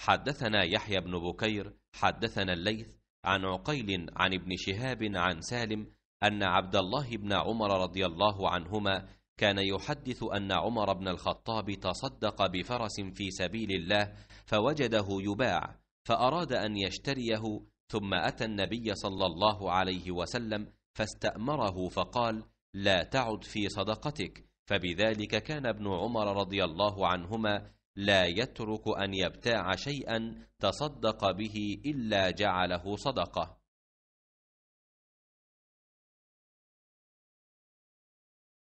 حدثنا يحيى بن بكير حدثنا الليث عن عقيل عن ابن شهاب عن سالم أن عبد الله بن عمر رضي الله عنهما كان يحدث أن عمر بن الخطاب تصدق بفرس في سبيل الله فوجده يباع فأراد أن يشتريه ثم أتى النبي صلى الله عليه وسلم فاستأمره فقال لا تعد في صدقتك فبذلك كان ابن عمر رضي الله عنهما لا يترك أن يبتاع شيئا تصدق به إلا جعله صدقة